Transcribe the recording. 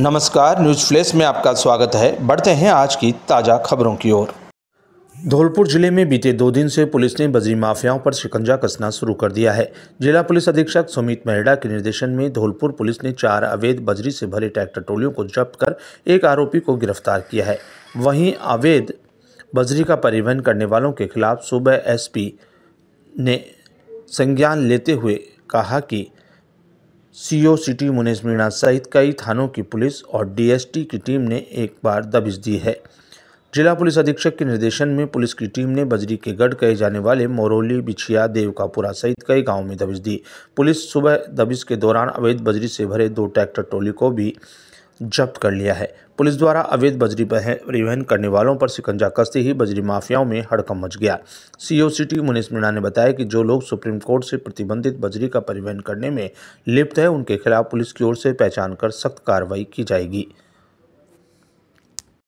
नमस्कार news flash में आपका स्वागत है बढ़ते हैं आज की ताज़ा खबरों की ओर धौलपुर जिले में बीते दो दिन से पुलिस ने बजरी माफियाओं पर शिकंजा कसना शुरू कर दिया है जिला पुलिस अधीक्षक सुमित मेहडा के निर्देशन में धौलपुर पुलिस ने चार अवैध बजरी से भरे ट्रैक्टर टोलियों को जब्त कर एक आरोपी को गिरफ्तार किया है वहीं अवैध बजरी का परिवहन करने वालों के खिलाफ सुबह एस ने संज्ञान लेते हुए कहा कि सीओ सिटी मुनेश मीणा सहित कई थानों की पुलिस और डीएसटी की टीम ने एक बार दबिश दी है जिला पुलिस अधीक्षक के निर्देशन में पुलिस की टीम ने बजरी के गढ़ कहे जाने वाले मोरौली बिछिया देवकापुरा सहित कई गांव में दबिश दी पुलिस सुबह दबिश के दौरान अवैध बजरी से भरे दो ट्रैक्टर ट्रॉली को भी जब्त कर लिया है पुलिस द्वारा अवैध बजरी परिवहन करने वालों पर शिकंजा कसते ही बजरी माफियाओं में हड़कम मच गया सीओ सिटी मुनीष मीणा ने बताया कि जो लोग सुप्रीम कोर्ट से प्रतिबंधित बजरी का परिवहन करने में लिप्त है उनके खिलाफ पुलिस की ओर से पहचान कर सख्त कार्रवाई की जाएगी